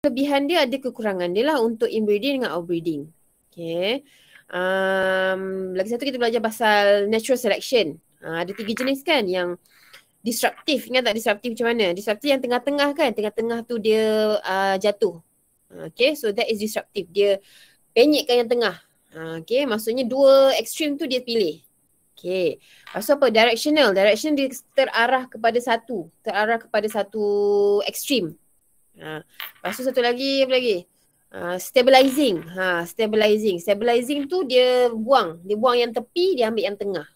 kelebihan dia ada kekurangan dia lah untuk inbreeding dengan outbreeding. Okay. Um, lagi satu kita belajar pasal natural selection. Uh, ada tiga jenis kan yang disruptif. Ingat tak disruptif macam mana? Disruptif yang tengah-tengah kan. Tengah-tengah tu dia uh, jatuh. Ah, okay. So that is disruptive. Dia penyekkan yang tengah. Uh, okay. Maksudnya dua extreme tu dia pilih. Okay. Lepas apa? Directional. Directional dia terarah kepada satu. Terarah kepada satu extreme. Ha. Lepas tu satu lagi, apa lagi? Uh, stabilizing. Ha, stabilizing. Stabilizing tu dia buang. Dia buang yang tepi, dia ambil yang tengah.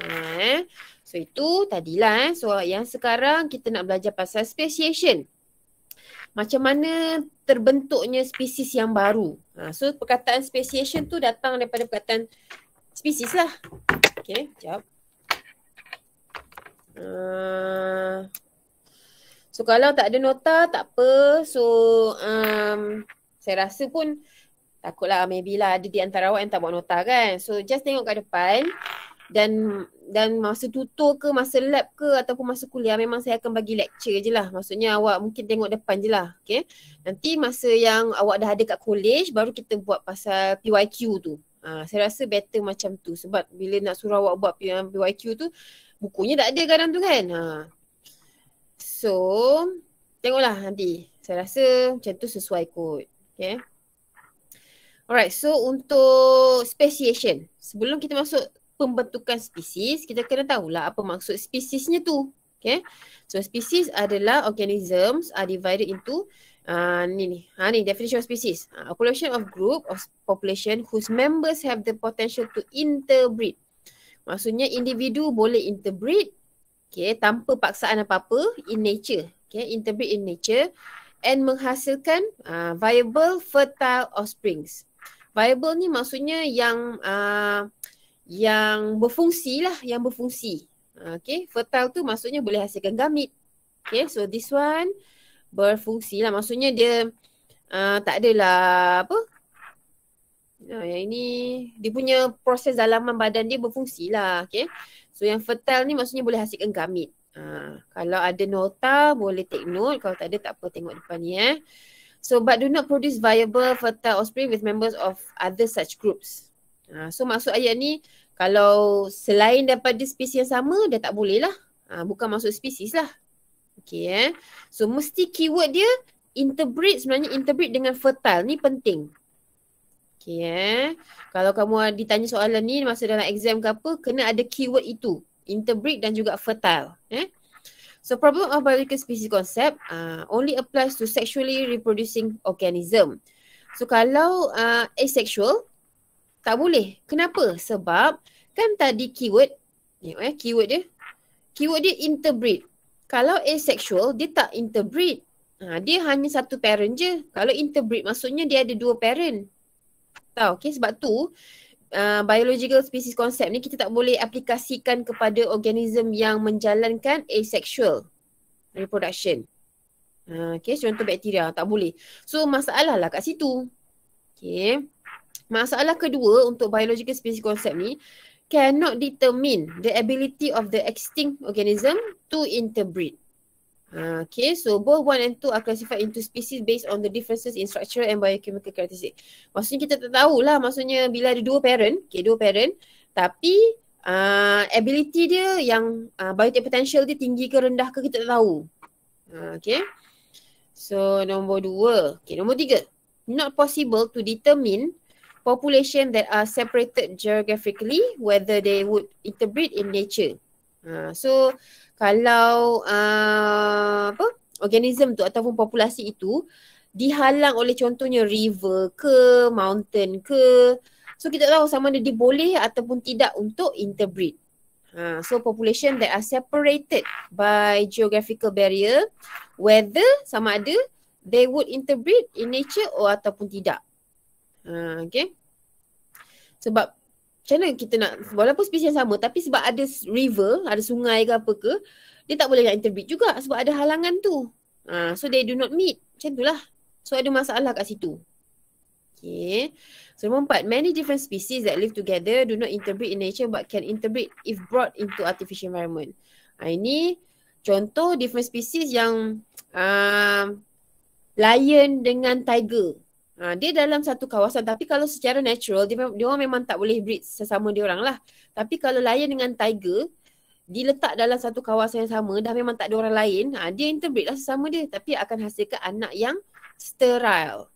Ha, eh. So itu tadilah eh. So yang sekarang kita nak belajar pasal speciation. Macam mana terbentuknya spesies yang baru. Ha, so perkataan speciation tu datang daripada perkataan spesies lah. Okay, sekejap. Uh, ha. So kalau tak ada nota tak apa. So um, saya rasa pun takutlah maybe lah ada di antara awak yang tak buat nota kan. So just tengok kat depan dan dan masa tutur ke masa lab ke ataupun masa kuliah memang saya akan bagi lecture je lah. Maksudnya awak mungkin tengok depan je lah. Okay. Nanti masa yang awak dah ada kat college baru kita buat pasal PYQ tu. Ha, saya rasa better macam tu sebab bila nak suruh awak buat PYQ tu bukunya tak ada kadang tu kan. Ha, So, tengoklah nanti. Saya rasa macam tu sesuai kot. Okay. Ya. Alright, so untuk speciation. Sebelum kita masuk pembentukan spesies, kita kena tahulah apa maksud spesiesnya tu. Okay. Ya. So, spesies adalah organisms are divided into Uh, ni ni, ha, ni definition of species. Uh, a population of group of population whose members have the potential to interbreed. Maksudnya individu boleh interbreed Okay, tanpa paksaan apa-apa in nature. Okay, interbreed in nature and menghasilkan uh, viable fertile offsprings. Viable ni maksudnya yang uh, yang berfungsi lah, yang berfungsi. Uh, okay, fertile tu maksudnya boleh hasilkan gamit. Okay, so this one berfungsi lah. Maksudnya dia uh, tak adalah apa, Nah, uh, yang ini dia punya proses dalaman badan dia berfungsi lah. Okay. So yang fertile ni maksudnya boleh hasilkan gamit. Ha, kalau ada nota boleh take note. Kalau tak ada tak apa tengok depan ni eh. So but do not produce viable fertile offspring with members of other such groups. Ha, so maksud ayat ni kalau selain daripada spesies yang sama dia tak boleh lah. Ha, bukan maksud spesies lah. Okay eh. So mesti keyword dia interbreed sebenarnya interbreed dengan fertile ni penting. Okay eh. Kalau kamu ditanya soalan ni masa dalam exam ke apa, kena ada keyword itu. Interbreed dan juga fertile. Eh. So problem of biological species concept uh, only applies to sexually reproducing organism. So kalau uh, asexual, tak boleh. Kenapa? Sebab kan tadi keyword, tengok eh, keyword dia. Keyword dia interbreed. Kalau asexual, dia tak interbreed. Ha, dia hanya satu parent je. Kalau interbreed maksudnya dia ada dua parent tau. Okay sebab tu Uh, biological species concept ni kita tak boleh aplikasikan kepada organism yang menjalankan asexual reproduction. Uh, okay, contoh bakteria. Tak boleh. So, masalah lah kat situ. Okay. Masalah kedua untuk biological species concept ni cannot determine the ability of the extinct organism to interbreed. Ah, okay, so both one and two are classified into species based on the differences in structural and biochemical characteristics. Maksudnya kita tak tahulah, maksudnya bila ada dua parent, okay, dua parent, tapi uh, ability dia yang uh, biotic potential dia tinggi ke rendah ke kita tak tahu. Uh, okay. So nombor dua. Okay, nombor tiga. Not possible to determine population that are separated geographically whether they would interbreed in nature. Ha, so kalau uh, apa organism tu ataupun populasi itu dihalang oleh contohnya river ke mountain ke so kita tahu sama ada dia boleh ataupun tidak untuk interbreed Uh, so population that are separated by geographical barrier whether sama ada they would interbreed in nature or ataupun tidak. Uh, okay. Sebab macam mana kita nak walaupun spesies sama tapi sebab ada river, ada sungai ke apa ke, dia tak boleh nak interbreed juga sebab ada halangan tu. Ha, so they do not meet. Macam lah. So ada masalah kat situ. Okay. So nombor empat, many different species that live together do not interbreed in nature but can interbreed if brought into artificial environment. Ha, ini contoh different species yang uh, lion dengan tiger. Uh, dia dalam satu kawasan tapi kalau secara natural dia, dia orang memang tak boleh breed sesama dia orang lah. Tapi kalau lion dengan tiger diletak dalam satu kawasan yang sama dah memang tak ada orang lain, uh, dia interbreed lah sesama dia tapi akan hasilkan anak yang sterile.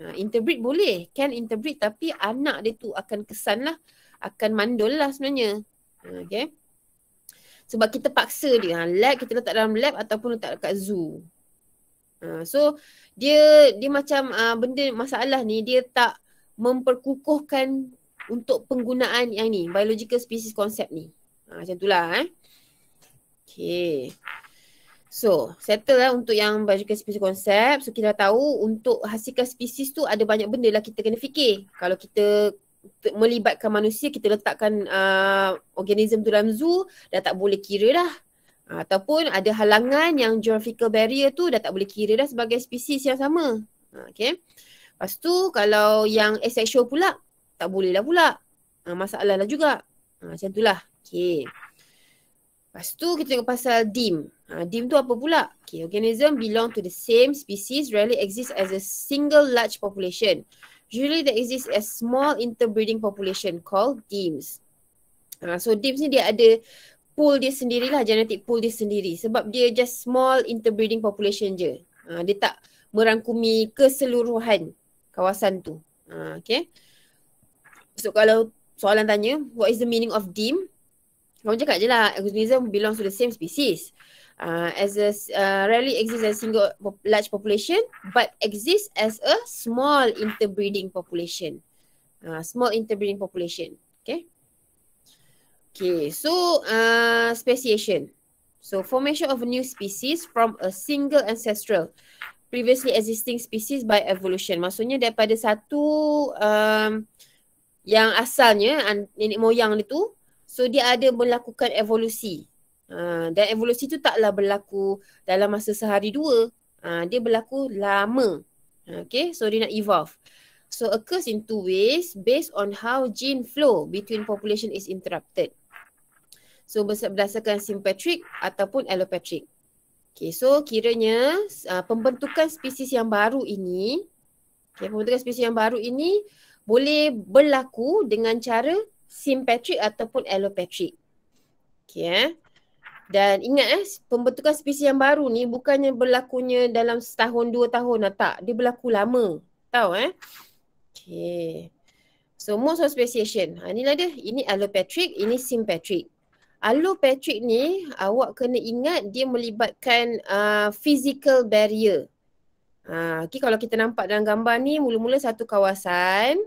Uh, interbreed boleh, can interbreed tapi anak dia tu akan kesan lah, akan mandul lah sebenarnya. okay. Sebab kita paksa dia, lab kita letak dalam lab ataupun letak dekat zoo. Ha, so dia dia macam uh, benda masalah ni dia tak memperkukuhkan untuk penggunaan yang ni biological species concept ni. Ha, macam itulah eh. Okay. So settle lah untuk yang biological species concept. So kita dah tahu untuk hasilkan species tu ada banyak benda lah kita kena fikir. Kalau kita melibatkan manusia kita letakkan uh, organism tu dalam zoo dah tak boleh kira dah ataupun ada halangan yang geographical barrier tu dah tak boleh kira dah sebagai spesies yang sama. Ha, okay. Lepas tu kalau yang asexual pula, tak boleh lah pula. Ha, masalah lah juga. Ha, macam tu lah. Okay. Lepas tu kita tengok pasal DIM. DIM tu apa pula? Okay, organism belong to the same species rarely exist as a single large population. Usually they exist as small interbreeding population called DIMs. so DIMs ni dia ada pool dia sendirilah genetic pool dia sendiri sebab dia just small interbreeding population je. Uh, dia tak merangkumi keseluruhan kawasan tu. Uh, okay. So kalau soalan tanya what is the meaning of DIM? E Kau cakap je lah organism belongs to the same species. Uh, as a uh, rarely exists as a single large population but exists as a small interbreeding population. Uh, small interbreeding population. Okay. Okay, so uh, speciation. So formation of a new species from a single ancestral previously existing species by evolution. Maksudnya daripada satu um, yang asalnya nenek moyang dia tu so dia ada melakukan evolusi. Uh, dan evolusi tu taklah berlaku dalam masa sehari dua. Uh, dia berlaku lama. Uh, okay, so dia nak evolve. So occurs in two ways based on how gene flow between population is interrupted. So berdasarkan sympatric ataupun allopatric. Okay so kiranya uh, pembentukan spesies yang baru ini, okay, pembentukan spesies yang baru ini boleh berlaku dengan cara sympatric ataupun allopatric. Okay eh. Dan ingat eh, pembentukan spesies yang baru ni bukannya berlakunya dalam setahun dua tahun atau tak. Dia berlaku lama. Tahu eh. Okay. So most of speciation. Ha, inilah dia. Ini allopatric, ini sympatric. Alu Patrick ni awak kena ingat dia melibatkan uh, physical barrier. Uh, ah, okay, kalau kita nampak dalam gambar ni mula-mula satu kawasan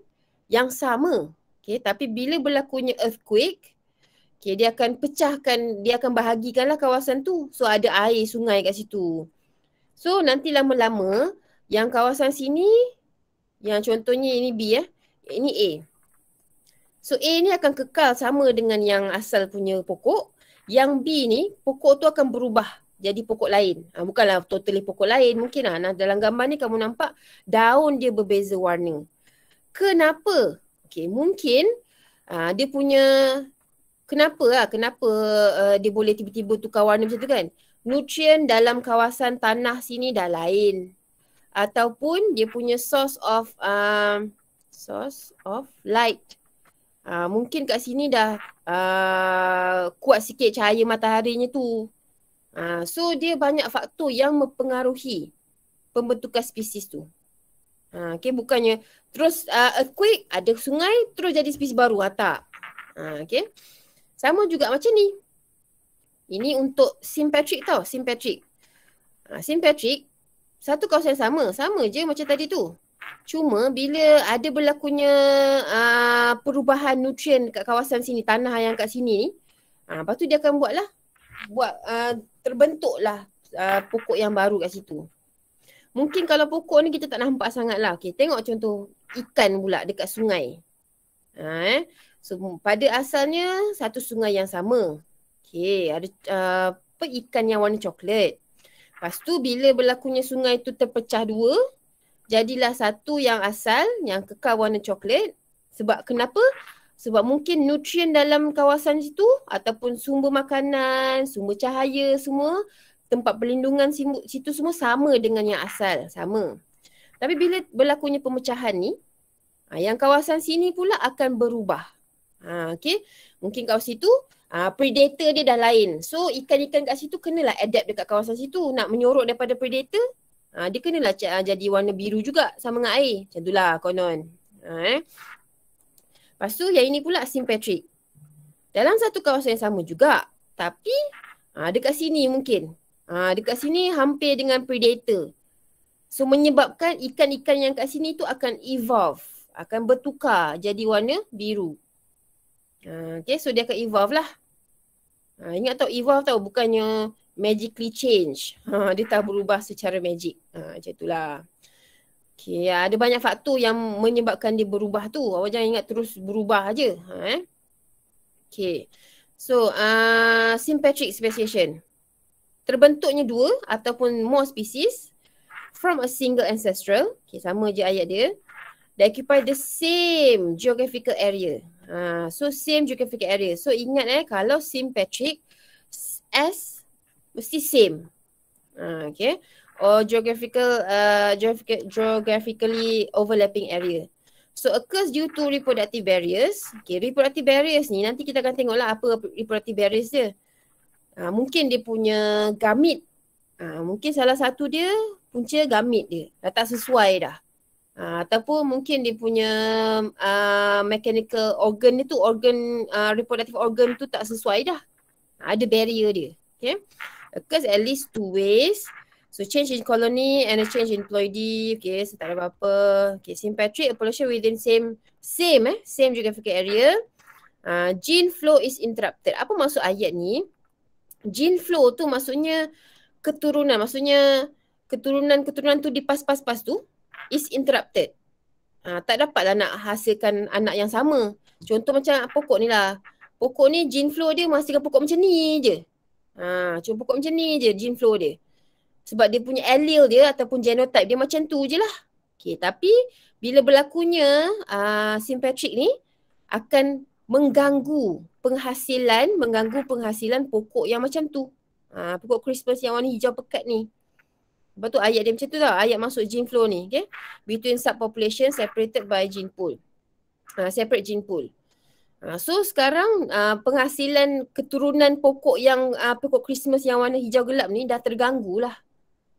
yang sama. Okay, tapi bila berlakunya earthquake, okay, dia akan pecahkan, dia akan bahagikanlah kawasan tu. So ada air sungai kat situ. So nanti lama-lama yang kawasan sini, yang contohnya ini B eh, ini A. So A ni akan kekal sama dengan yang asal punya pokok. Yang B ni pokok tu akan berubah jadi pokok lain. Ha, bukanlah totally pokok lain mungkin lah. Nah, dalam gambar ni kamu nampak daun dia berbeza warna. Kenapa? Okay, mungkin uh, dia punya kenapa lah, kenapa uh, dia boleh tiba-tiba tukar warna macam tu kan? Nutrien dalam kawasan tanah sini dah lain. Ataupun dia punya source of uh, source of light. Uh, mungkin kat sini dah uh, kuat sikit cahaya mataharinya tu. Uh, so dia banyak faktor yang mempengaruhi pembentukan spesies tu. Uh, okay, bukannya terus uh, earthquake, ada sungai, terus jadi spesies baru. Uh, tak. Uh, okay. Sama juga macam ni. Ini untuk St. Patrick tau, St. Patrick. Uh, St. Patrick, satu kawasan sama. Sama je macam tadi tu. Cuma bila ada berlakunya uh, perubahan nutrien dekat kawasan sini, tanah yang kat sini ni, uh, lepas tu dia akan buat lah, buat uh, terbentuklah uh, pokok yang baru kat situ. Mungkin kalau pokok ni kita tak nampak sangat lah. Okay, tengok contoh ikan pula dekat sungai. Ha, eh. So pada asalnya satu sungai yang sama. Okay ada uh, apa ikan yang warna coklat. Lepas tu bila berlakunya sungai tu terpecah dua, jadilah satu yang asal yang kekal warna coklat sebab kenapa sebab mungkin nutrien dalam kawasan situ ataupun sumber makanan, sumber cahaya semua, tempat perlindungan situ semua sama dengan yang asal, sama. Tapi bila berlakunya pemecahan ni, ha, yang kawasan sini pula akan berubah. Ha, okay. Mungkin kau situ Uh, predator dia dah lain. So ikan-ikan kat situ kenalah adapt dekat kawasan situ. Nak menyorok daripada predator, Ha, dia kenalah c- ah, jadi warna biru juga sama dengan air. Macam itulah konon. Ha, eh. Lepas tu yang ini pula St. Dalam satu kawasan yang sama juga. Tapi ha, dekat sini mungkin. Ha, dekat sini hampir dengan predator. So menyebabkan ikan-ikan yang kat sini tu akan evolve. Akan bertukar jadi warna biru. Ha, okay so dia akan evolve lah. Ha, ingat tau evolve tau bukannya magically change. Ha, dia tak berubah secara magic. Ha, macam itulah. Okay, ada banyak faktor yang menyebabkan dia berubah tu. Awak jangan ingat terus berubah aja. Ha, eh? Okay. So, uh, St. Speciation. Terbentuknya dua ataupun more species from a single ancestral. Okay, sama je ayat dia. They occupy the same geographical area. Uh, so, same geographical area. So, ingat eh, kalau sympatric S mesti same. Uh, okay. Or geographical, uh, geographical, geographically overlapping area. So occurs due to reproductive barriers. Okay, reproductive barriers ni nanti kita akan tengok lah apa reproductive barriers dia. Uh, mungkin dia punya gamit. Uh, mungkin salah satu dia punca gamit dia. Dah tak sesuai dah. Uh, ataupun mungkin dia punya uh, mechanical organ dia tu, organ, uh, reproductive organ tu tak sesuai dah. Uh, ada barrier dia. Okay occurs at least two ways. So change in colony and a change in ploidy. Okay, so tak ada apa-apa. Okay, sympatric pollution within same, same eh, same geographical area. Uh, gene flow is interrupted. Apa maksud ayat ni? Gene flow tu maksudnya keturunan. Maksudnya keturunan-keturunan tu di pas-pas-pas tu is interrupted. Uh, tak dapatlah nak hasilkan anak yang sama. Contoh macam pokok ni lah. Pokok ni gene flow dia menghasilkan pokok macam ni je. Ha, cuma pokok macam ni je gene flow dia. Sebab dia punya allele dia ataupun genotype dia macam tu je lah. Okay, tapi bila berlakunya uh, ah, St. ni akan mengganggu penghasilan, mengganggu penghasilan pokok yang macam tu. Ha, pokok Christmas yang warna hijau pekat ni. Lepas tu ayat dia macam tu tau. Ayat masuk gene flow ni. Okay. Between subpopulation separated by gene pool. Uh, separate gene pool. Ah, so sekarang uh, penghasilan keturunan pokok yang uh, pokok Christmas yang warna hijau gelap ni dah terganggu lah.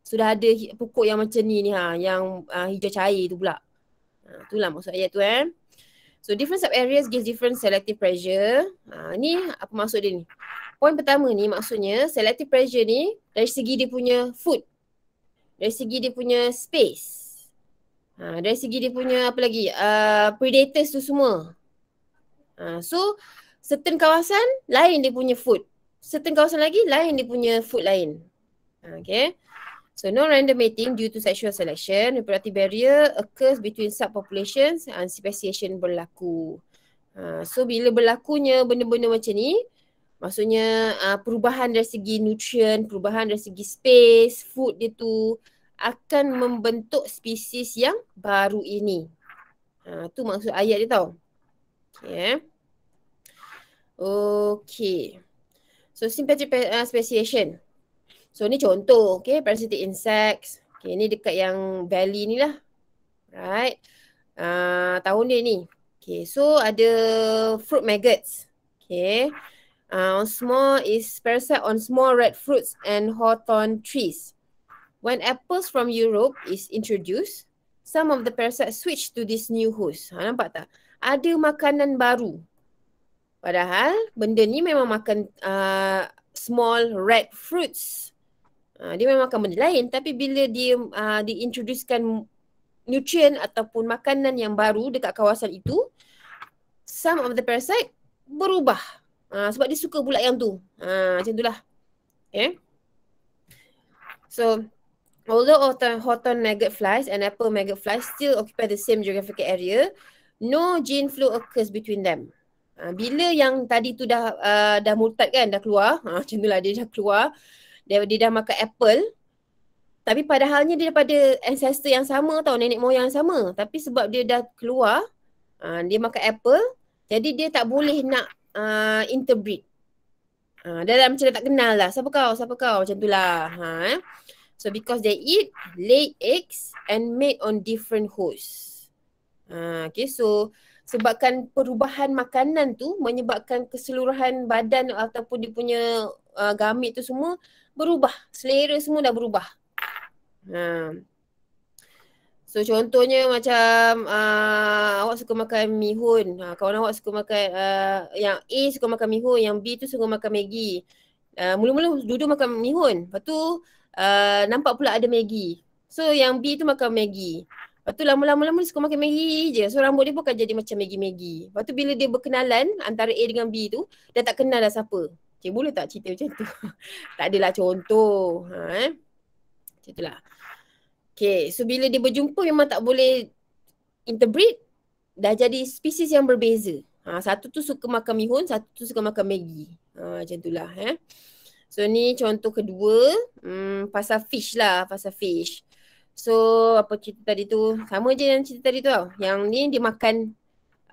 Sudah ada pokok yang macam ni ni ha, yang uh, hijau cair tu pula. Ha, uh, itulah maksud ayat tu eh. So different sub areas gives different selective pressure. Ha, uh, ni apa maksud dia ni? Poin pertama ni maksudnya selective pressure ni dari segi dia punya food. Dari segi dia punya space. uh, dari segi dia punya apa lagi? Uh, predators tu semua. Ha, so certain kawasan lain dia punya food. Certain kawasan lagi lain dia punya food lain. Ha, okay. So no random mating due to sexual selection, reproductive barrier occurs between subpopulations and speciation berlaku. Uh, so bila berlakunya benda-benda macam ni, maksudnya uh, perubahan dari segi nutrient, perubahan dari segi space, food dia tu akan membentuk spesies yang baru ini. Uh, tu maksud ayat dia tau. Okay. Okay. So sympathetic uh, speciation. So ni contoh, okay, parasitic insects. Okay, ni dekat yang valley ni lah. Right. Uh, tahun ni ni. Okay, so ada fruit maggots. Okay. Uh, small is parasite on small red fruits and hawthorn trees. When apples from Europe is introduced, some of the parasites switch to this new host. Ha, nampak tak? Ada makanan baru. Padahal benda ni memang makan uh, small red fruits. Uh, dia memang makan benda lain tapi bila dia uh, ah, diintroduskan nutrient ataupun makanan yang baru dekat kawasan itu some of the parasite berubah. Uh, sebab dia suka pula yang tu. Uh, macam itulah. Okay. Ya. So although autumn hawthorn maggot flies and apple maggot flies still occupy the same geographical area, no gene flow occurs between them. Ha, bila yang tadi tu dah uh, dah murtad kan dah keluar ha uh, macam itulah dia dah keluar dia, dia dah makan apple tapi padahalnya dia daripada ancestor yang sama tau nenek moyang yang sama tapi sebab dia dah keluar uh, dia makan apple jadi dia tak boleh nak uh, interbreed Uh, dia dah macam dah tak kenal lah. Siapa kau? Siapa kau? Macam tu lah. Ha, eh? So because they eat lay eggs and made on different hosts. Uh, okay so sebabkan perubahan makanan tu menyebabkan keseluruhan badan ataupun dia punya uh, gamit tu semua berubah. Selera semua dah berubah. Ha. So contohnya macam uh, awak suka makan mihun. Ha, kawan awak suka makan uh, yang A suka makan mihun, yang B tu suka makan maggi. Uh, mula-mula duduk makan mihun. Lepas tu uh, nampak pula ada maggi. So yang B tu makan maggi. Lepas tu lama-lama-lama dia suka makan Maggi je. So rambut dia pun akan jadi macam Maggi-Maggi. Lepas tu bila dia berkenalan antara A dengan B tu, dia tak kenal dah siapa. Cik boleh tak cerita macam tu? tak adalah contoh. Ha, eh? Macam itulah. Okay, so bila dia berjumpa memang tak boleh interbreed, dah jadi spesies yang berbeza. Ha, satu tu suka makan mihun, satu tu suka makan Maggi. Ha, macam itulah. Eh? So ni contoh kedua, hmm, pasal fish lah, pasal fish. So apa cerita tadi tu sama je yang cerita tadi tu tau. Yang ni dia makan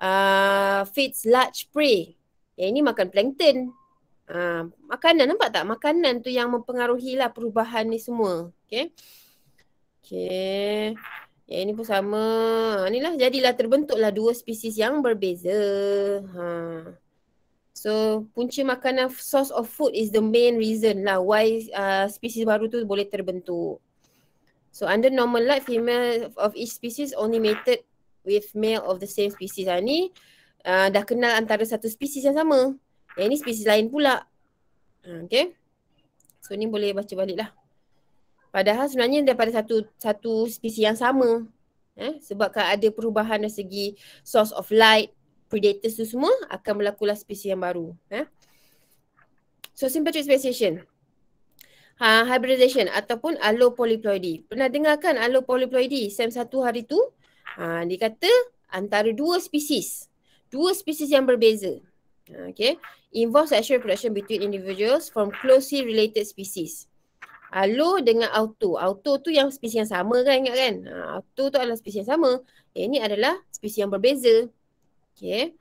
uh, Fitz Large Prey. Yang ni makan plankton. Uh, makanan nampak tak? Makanan tu yang mempengaruhi lah perubahan ni semua. Okay. Okay. Yang ini pun sama. Inilah ah, jadilah terbentuk lah dua spesies yang berbeza. Ha. So punca makanan source of food is the main reason lah why uh, spesies baru tu boleh terbentuk. So under normal light, female of each species only mated with male of the same species. Ha, uh, dah kenal antara satu species yang sama. Yang eh, ni species lain pula. Ah, okay. So ni boleh baca balik lah. Padahal sebenarnya daripada satu satu species yang sama. Eh, sebabkan ada perubahan dari segi source of light, predators tu semua akan berlakulah species yang baru. Eh. So sympatric speciation uh, hybridization ataupun allopolyploidy. Pernah dengar kan allopolyploidy SEM satu hari tu? Uh, dia kata antara dua spesies. Dua spesies yang berbeza. Ha, okay. involves sexual reproduction between individuals from closely related species. Allo dengan auto. Auto tu yang spesies yang sama kan ingat kan? Uh, auto tu adalah spesies yang sama. Yang eh, ini adalah spesies yang berbeza. Okay.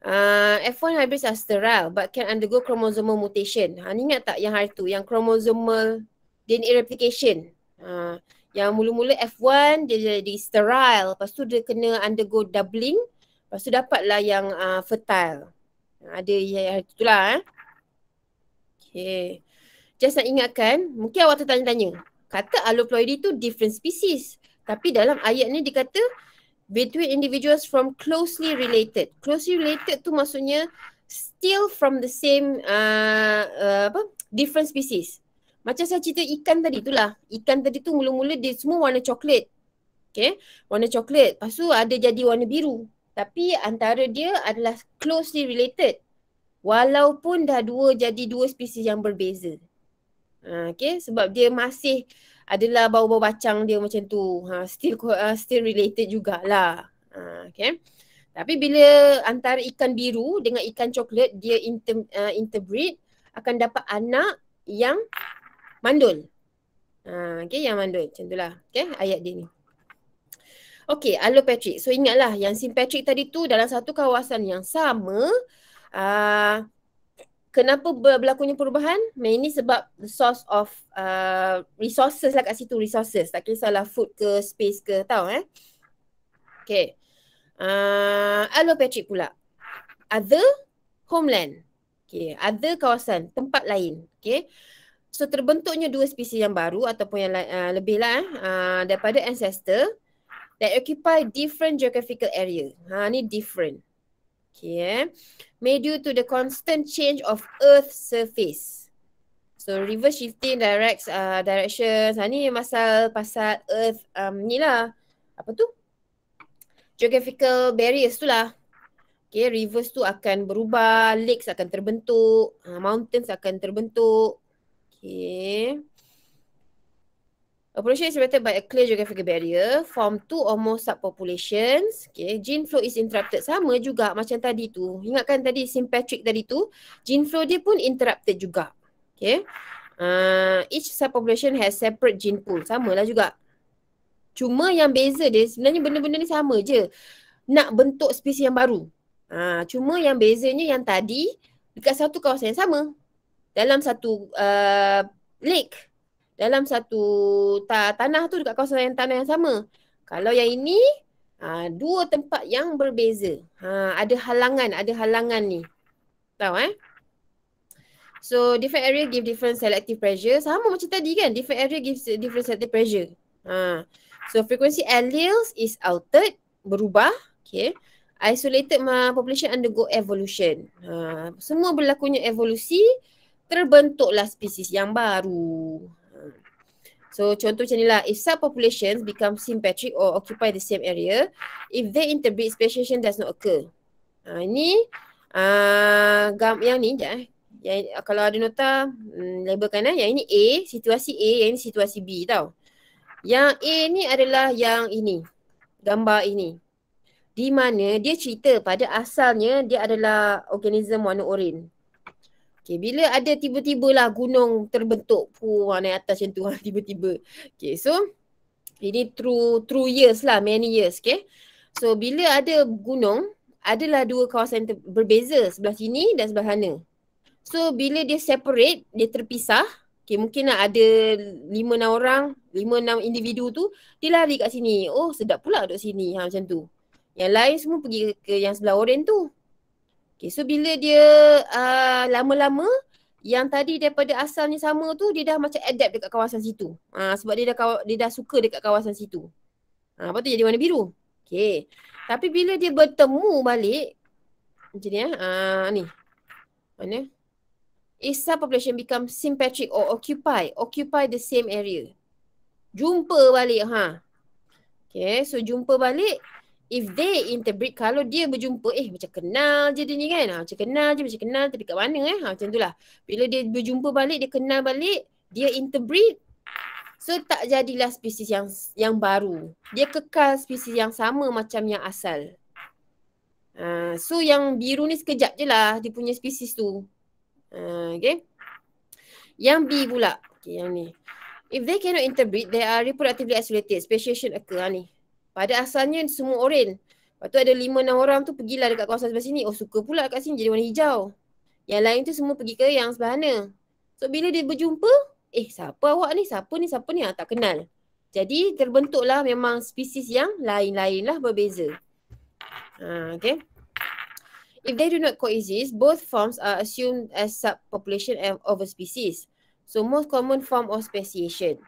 Uh, ah, F1 hybrids are sterile but can undergo chromosomal mutation. Ha, ni ingat tak yang hari tu, yang chromosomal DNA replication. Uh, yang mula-mula F1 dia jadi sterile, lepas tu dia kena undergo doubling, lepas tu dapatlah yang uh, fertile. Ada yang hari tu lah. Eh. Okay. Just nak ingatkan, mungkin awak tertanya-tanya. Kata alloploidy tu different species. Tapi dalam ayat ni dikata between individuals from closely related. Closely related tu maksudnya still from the same uh, uh, apa? different species. Macam saya cerita ikan tadi tu lah. Ikan tadi tu mula-mula dia semua warna coklat. Okay. Warna coklat. Lepas tu ada jadi warna biru. Tapi antara dia adalah closely related. Walaupun dah dua jadi dua spesies yang berbeza. Uh, okay. Sebab dia masih adalah bau-bau bacang dia macam tu. Ha, still uh, still related jugalah. Ha, okay. Tapi bila antara ikan biru dengan ikan coklat dia inter, uh, interbreed akan dapat anak yang mandul. Ha, okay, yang mandul. Macam itulah okay, ayat dia ni. Okay, alo Patrick. So ingatlah yang St. tadi tu dalam satu kawasan yang sama uh, kenapa berlakunya perubahan? Ini sebab the source of uh, resources lah kat situ, resources. Tak kisahlah food ke space ke tau eh. Okay. Uh, Hello pula. Other homeland. Okay. Other kawasan, tempat lain. Okay. So terbentuknya dua spesies yang baru ataupun yang uh, lebih lah eh, uh, daripada ancestor that occupy different geographical area. Ha, ni different. Okay. May due to the constant change of earth surface. So river shifting directs uh, directions. Ini ha, ni masal pasal earth um, ni lah. Apa tu? Geographical barriers tu lah. Okay, rivers tu akan berubah, lakes akan terbentuk, uh, mountains akan terbentuk. Okay. Approach is rated by a clear geographical barrier, form two or more subpopulations. Okay, gene flow is interrupted. Sama juga macam tadi tu. Ingatkan tadi St. tadi tu, gene flow dia pun interrupted juga. Okay. Uh, each subpopulation has separate gene pool. Sama lah juga. Cuma yang beza dia sebenarnya benda-benda ni sama je. Nak bentuk spesies yang baru. Uh, cuma yang bezanya yang tadi dekat satu kawasan yang sama. Dalam satu uh, lake dalam satu ta- tanah tu dekat kawasan yang tanah yang sama. Kalau yang ini ha, dua tempat yang berbeza. Ha, ada halangan, ada halangan ni. Tahu eh? So different area give different selective pressure. Sama macam tadi kan? Different area gives different selective pressure. Ha. So frequency alleles is altered, berubah. Okay. Isolated population undergo evolution. Ha. Semua berlakunya evolusi, terbentuklah spesies yang baru. So contoh macam lah, if subpopulations become sympatric or occupy the same area, if they interbreed, speciation does not occur. Ha, ini uh, yang ni je eh. Yang, ah, kalau ada nota, hmm, labelkan eh. Yang ini A, situasi A, yang ini situasi B tau. Yang A ni adalah yang ini, gambar ini. Di mana dia cerita pada asalnya dia adalah organisme warna oranye. Okay, bila ada tiba-tiba lah gunung terbentuk pu naik atas macam tu tiba-tiba. Okay, so ini true true years lah, many years. Okay, so bila ada gunung, adalah dua kawasan berbeza sebelah sini dan sebelah sana. So bila dia separate, dia terpisah. Okay, mungkin lah ada lima enam orang, lima enam individu tu, dia lari kat sini. Oh, sedap pula duduk sini. Ha, macam tu. Yang lain semua pergi ke, yang sebelah oren tu. Okay, so bila dia uh, lama-lama yang tadi daripada asalnya sama tu dia dah macam adapt dekat kawasan situ. Ha, sebab dia dah kaw- dia dah suka dekat kawasan situ. Ha, lepas tu jadi warna biru. Okay. Tapi bila dia bertemu balik macam ni eh. Ha, ni. Mana? Isa population become symmetric or occupy. Occupy the same area. Jumpa balik. Ha. Okay. So jumpa balik. If they interpret kalau dia berjumpa eh macam kenal je dia ni kan. Ha, macam kenal je macam kenal tapi kat mana eh. Ha, macam itulah. Bila dia berjumpa balik dia kenal balik dia interbreed, So tak jadilah spesies yang yang baru. Dia kekal spesies yang sama macam yang asal. Uh, so yang biru ni sekejap je lah dia punya spesies tu. Uh, okay. Yang B pula. Okay yang ni. If they cannot interbreed, they are reproductively isolated. Speciation occur. ni. Pada asalnya semua oren. Lepas tu ada lima enam orang tu pergilah dekat kawasan sebelah sini. Oh suka pula kat sini jadi warna hijau. Yang lain tu semua pergi ke yang sebelah sana. So bila dia berjumpa, eh siapa awak ni? Siapa ni? Siapa ni? Ah, tak kenal. Jadi terbentuklah memang spesies yang lain-lain lah berbeza. Ha, ah, okay. If they do not coexist, both forms are assumed as subpopulation of a species. So most common form of speciation.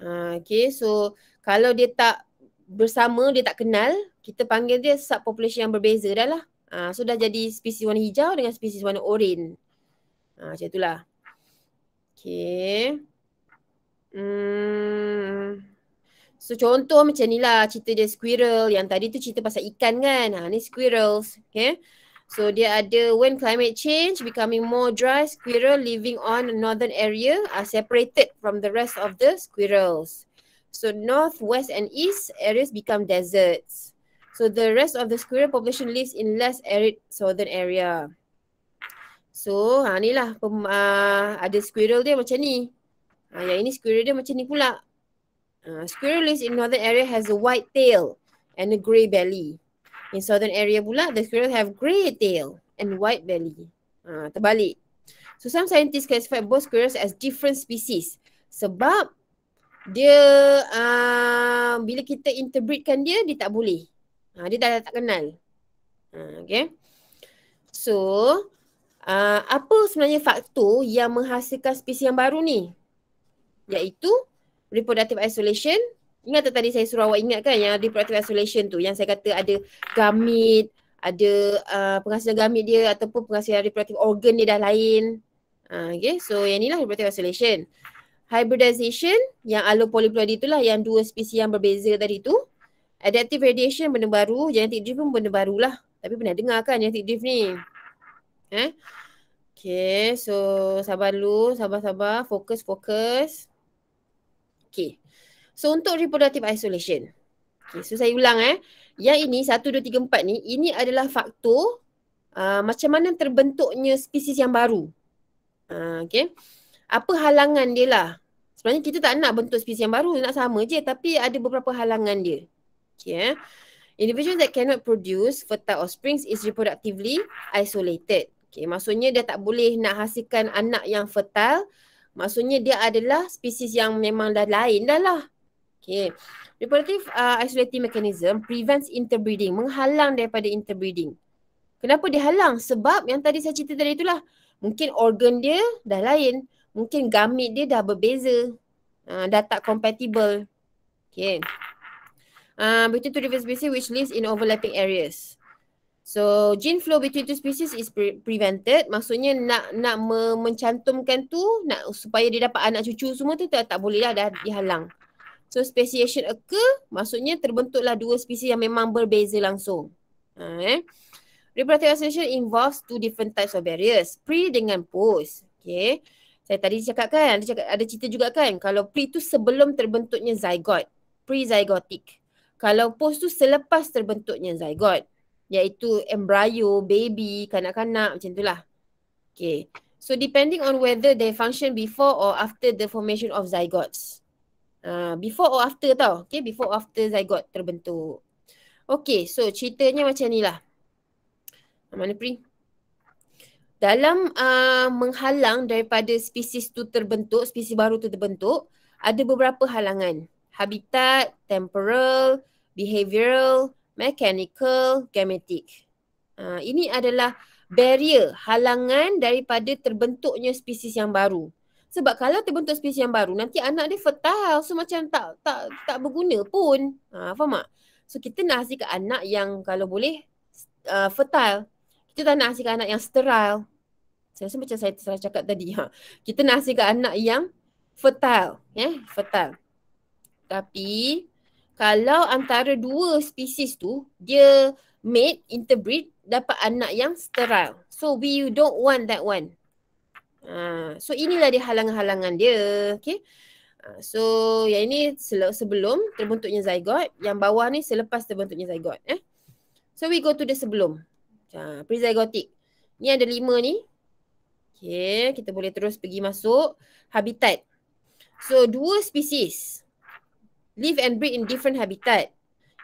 Ha, ah, okay, so kalau dia tak bersama dia tak kenal kita panggil dia subpopulasi yang berbeza dah lah. Ha, so dah jadi spesies warna hijau dengan spesies warna oren. Ha, macam itulah. Okay. Hmm. So contoh macam ni lah cerita dia squirrel yang tadi tu cerita pasal ikan kan. Ha, ni squirrels. Okay. So dia ada when climate change becoming more dry squirrel living on northern area are separated from the rest of the squirrels. So north, west and east areas become deserts. So the rest of the squirrel population lives in less arid southern area. So ha ni lah pem, uh, ada squirrel dia macam ni. Ha, yang ini squirrel dia macam ni pula. Uh, squirrel lives in northern area has a white tail and a grey belly. In southern area pula, the squirrel have grey tail and white belly. Ha, terbalik. So some scientists classify both squirrels as different species. Sebab dia uh, bila kita interpretkan dia dia tak boleh. uh, dia dah tak kenal. Ha uh, okey. So uh, apa sebenarnya faktor yang menghasilkan spesies yang baru ni? Iaitu reproductive isolation. Ingat tak tadi saya suruh awak ingat kan yang reproductive isolation tu yang saya kata ada gamit, ada uh, penghasilan gamit dia ataupun penghasilan reproductive organ dia dah lain. Ha uh, okey. So yang inilah reproductive isolation hybridization yang allopolyploidy itulah yang dua spesies yang berbeza tadi tu. Adaptive radiation benda baru, genetic drift pun benda barulah. Tapi pernah dengar kan genetic drift ni? Eh? Okay, so sabar dulu, sabar-sabar, fokus, fokus. Okay, so untuk reproductive isolation. Okay, so saya ulang eh. Yang ini, 1, 2, 3, 4 ni, ini adalah faktor uh, macam mana terbentuknya spesies yang baru. Uh, okay, apa halangan dia lah. Sebenarnya kita tak nak bentuk spesies yang baru, nak sama je tapi ada beberapa halangan dia. Okay. Eh? Individual that cannot produce fertile offspring is reproductively isolated. Okay, maksudnya dia tak boleh nak hasilkan anak yang fertile. Maksudnya dia adalah spesies yang memang dah lain dah lah. Okay. Reproductive uh, isolating mechanism prevents interbreeding, menghalang daripada interbreeding. Kenapa dihalang? Sebab yang tadi saya cerita tadi itulah. Mungkin organ dia dah lain mungkin gamit dia dah berbeza. Uh, dah tak compatible. Okay. Uh, between two different species which lives in overlapping areas. So gene flow between two species is pre- prevented. Maksudnya nak nak me- mencantumkan tu nak supaya dia dapat anak cucu semua tu tak, tak boleh lah dah dihalang. So speciation occur maksudnya terbentuklah dua spesies yang memang berbeza langsung. Uh, eh. Reproductive isolation involves two different types of barriers. Pre dengan post. Okay saya tadi cakap kan ada cakap ada cerita juga kan kalau pre tu sebelum terbentuknya zygote pre zygotic. kalau post tu selepas terbentuknya zygote iaitu embryo baby kanak-kanak macam itulah okay so depending on whether they function before or after the formation of zygotes uh, before or after tau okay before or after zygote terbentuk okay so ceritanya macam ni lah mana print dalam uh, menghalang daripada spesies tu terbentuk, spesies baru tu terbentuk, ada beberapa halangan. Habitat, temporal, behavioral, mechanical, gametic. Uh, ini adalah barrier, halangan daripada terbentuknya spesies yang baru. Sebab kalau terbentuk spesies yang baru, nanti anak dia fertile. So macam tak tak tak berguna pun. Ha, faham tak? So kita nak hasilkan anak yang kalau boleh uh, fertile kita tak nak hasilkan anak yang sterile. Saya rasa macam saya salah cakap tadi. Ha. Kita nak hasilkan anak yang fertile. Ya, yeah, fertile. Tapi kalau antara dua spesies tu dia mate, interbreed, dapat anak yang sterile. So we don't want that one. Uh, so inilah dia halangan-halangan dia. Okay. Ha, so yang ini sebelum terbentuknya zygote, yang bawah ni selepas terbentuknya zygote eh. So we go to the sebelum. Ha, prezygotik. Ni ada lima ni. Okay, kita boleh terus pergi masuk habitat. So, dua species live and breed in different habitat.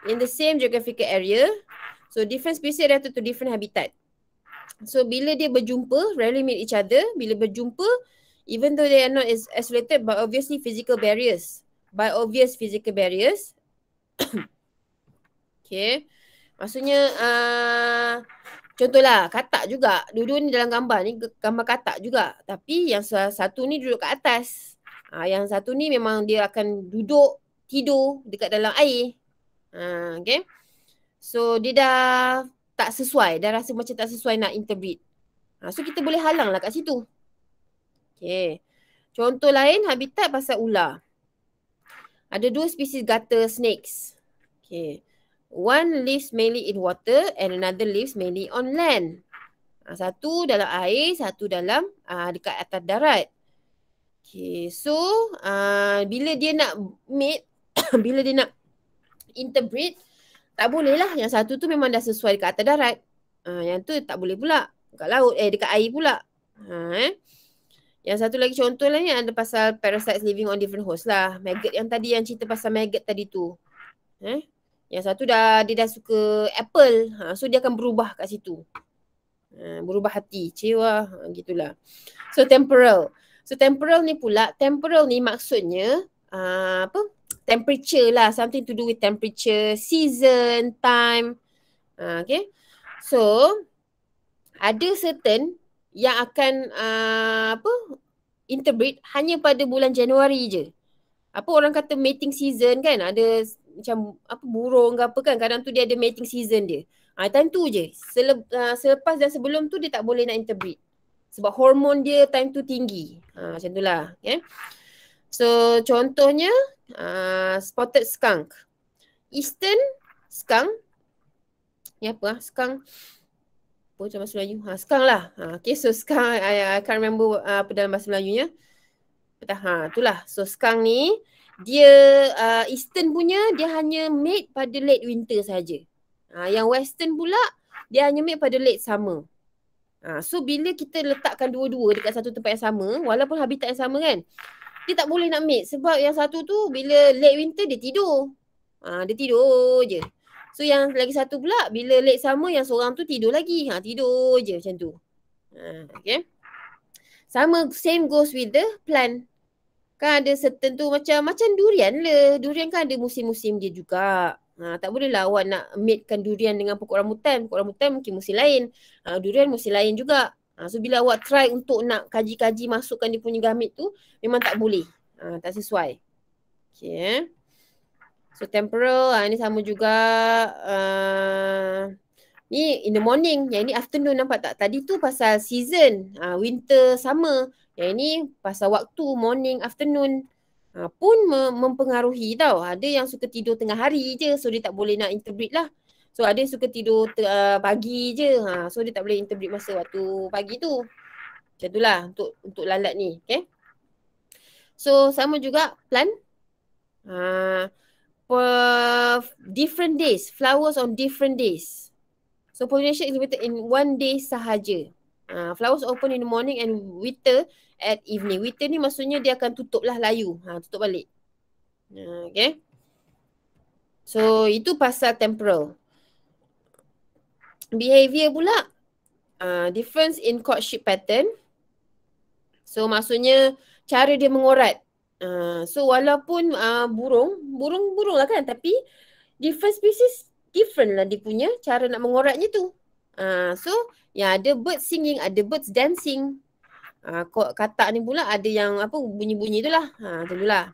In the same geographical area. So, different species adapted to different habitat. So, bila dia berjumpa, rarely meet each other. Bila berjumpa, even though they are not isolated but obviously physical barriers. By obvious physical barriers. okay. Maksudnya uh, contohlah katak juga. Dua-dua ni dalam gambar ni gambar katak juga. Tapi yang satu ni duduk kat atas. Ha, yang satu ni memang dia akan duduk tidur dekat dalam air. Ha, ah, okay. So dia dah tak sesuai. Dah rasa macam tak sesuai nak interpret. Ha, so kita boleh halang lah kat situ. Okay. Contoh lain habitat pasal ular. Ada dua spesies gutter snakes. Okay. One lives mainly in water and another lives mainly on land. Uh, satu dalam air, satu dalam uh, dekat atas darat. Okay, so uh, bila dia nak mate, bila dia nak interbreed, tak boleh lah. Yang satu tu memang dah sesuai dekat atas darat. Uh, yang tu tak boleh pula. Dekat laut, eh dekat air pula. Uh, eh. Yang satu lagi contoh lah ni ada pasal parasites living on different host lah. Maggot yang tadi, yang cerita pasal maggot tadi tu. Eh. Yang satu dah dia dah suka apple. Ha, so dia akan berubah kat situ. Ha, berubah hati, cewa, ha, gitulah. So temporal. So temporal ni pula, temporal ni maksudnya uh, apa? Temperature lah, something to do with temperature, season, time. Uh, okay. So ada certain yang akan uh, apa? Interpret hanya pada bulan Januari je. Apa orang kata mating season kan? Ada macam apa burung ke apa kan kadang tu dia ada mating season dia. Ah time tu je. Selep, uh, ah, selepas dan sebelum tu dia tak boleh nak interbreed. Sebab hormon dia time tu tinggi. Ha, macam itulah. Okay. Ya. So contohnya uh, spotted skunk. Eastern skunk. Ni ya apa lah? Skunk. Apa macam bahasa Melayu? Ha, skunk lah. Ha, okay so skunk I, I can't remember uh, apa dalam bahasa Melayunya. Ha, itulah. So skunk ni dia uh, eastern punya dia hanya made pada late winter saja. Uh, yang western pula dia hanya made pada late summer. Uh, so bila kita letakkan dua-dua dekat satu tempat yang sama walaupun habitat yang sama kan dia tak boleh nak make sebab yang satu tu bila late winter dia tidur. Uh, dia tidur je. So yang lagi satu pula bila late summer yang seorang tu tidur lagi. Ha, tidur je macam tu. Uh, okay. Sama same goes with the plant kan ada certain tu macam macam durian lah. Durian kan ada musim-musim dia juga. Ha, tak boleh lah awak nak matekan durian dengan pokok rambutan. Pokok rambutan mungkin musim lain. Ha, durian musim lain juga. Ha, so bila awak try untuk nak kaji-kaji masukkan dia punya gamit tu memang tak boleh. Ha, tak sesuai. Okay. Eh. So temporal ha, ni sama juga. Uh, Ni in the morning, yang ni afternoon nampak tak? Tadi tu pasal season, ha, winter, summer. Yang ni pasal waktu, morning, afternoon. Ha, pun mempengaruhi tau. Ada yang suka tidur tengah hari je so dia tak boleh nak interpret lah. So ada yang suka tidur uh, pagi je ha, so dia tak boleh interpret masa waktu pagi tu. Macam tu lah untuk, untuk lalat ni. Okay. So sama juga plan. Uh, per different days, flowers on different days. So pollination is limited in one day sahaja. Uh, flowers open in the morning and winter at evening. Winter ni maksudnya dia akan tutup lah layu. Ha, tutup balik. Uh, okay. So itu pasal temporal. Behavior pula. Uh, difference in courtship pattern. So maksudnya cara dia mengorat. Uh, so walaupun uh, burung, burung-burung lah kan tapi different species different lah dia punya cara nak mengoraknya tu. Uh, so yang ada bird singing, ada birds dancing. uh, kok katak ni pula ada yang apa bunyi-bunyi tu lah. Ha, tu lah.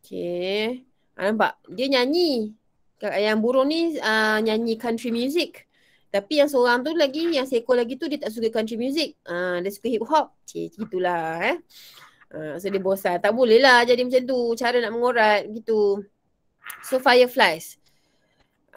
Okay. Uh, nampak? Dia nyanyi. Yang burung ni uh, nyanyi country music. Tapi yang seorang tu lagi, yang seko lagi tu dia tak suka country music. Ah, dia suka hip hop. Cik, gitulah eh. Ah, so dia bosan. Tak boleh lah jadi macam tu. Cara nak mengorat gitu. So fireflies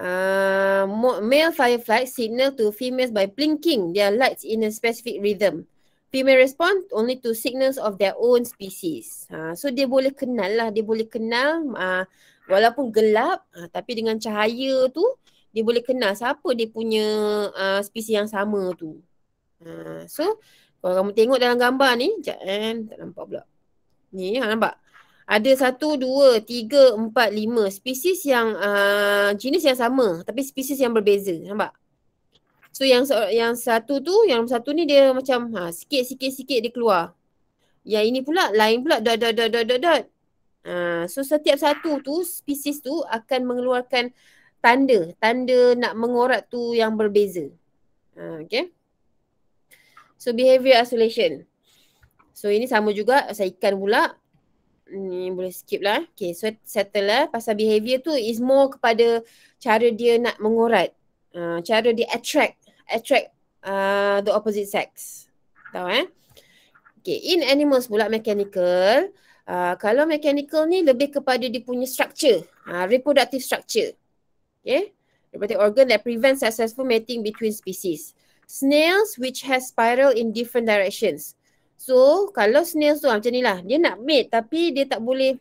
uh, male firefly signal to females by blinking their lights in a specific rhythm. Female respond only to signals of their own species. Uh, so dia boleh kenal lah, dia boleh kenal uh, walaupun gelap uh, tapi dengan cahaya tu dia boleh kenal siapa dia punya uh, species yang sama tu. Uh, so kalau kamu tengok dalam gambar ni, sekejap eh, tak nampak pula. Ni, ha, nampak? ada satu, dua, tiga, empat, lima spesies yang uh, jenis yang sama tapi spesies yang berbeza. Nampak? So yang yang satu tu, yang satu ni dia macam ha, sikit, sikit, sikit dia keluar. Yang ini pula, lain pula, dot, dot, dot, dot, dot, dot. Uh, so setiap satu tu, spesies tu akan mengeluarkan tanda, tanda nak mengorak tu yang berbeza. Uh, ha, okay. So behavior isolation. So ini sama juga, saya ikan pula ni boleh skip lah. Okay so settle lah pasal behavior tu is more kepada cara dia nak mengorat. Uh, ah, cara dia attract, attract uh, the opposite sex. Tahu eh? Okay in animals pula mechanical. Uh, kalau mechanical ni lebih kepada dia punya structure. Uh, reproductive structure. Okay. Reproductive organ that prevents successful mating between species. Snails which has spiral in different directions. So kalau snail tu ah, macam ni lah dia nak mate tapi dia tak boleh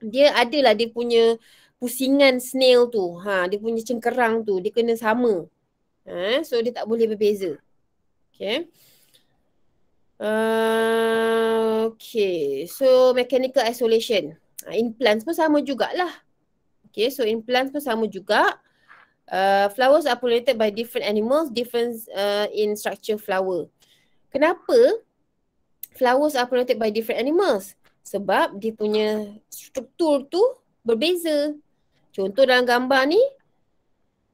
dia adalah dia punya pusingan snail tu. Ha, dia punya cengkerang tu. Dia kena sama. Ha, so dia tak boleh berbeza. Okay. Uh, okay. So mechanical isolation. Ha, implants pun sama jugalah. Okay. So implants pun sama juga. Uh, flowers are pollinated by different animals. Difference uh, in structure flower. Kenapa? flowers are pollinated by different animals sebab dia punya struktur tu berbeza. Contoh dalam gambar ni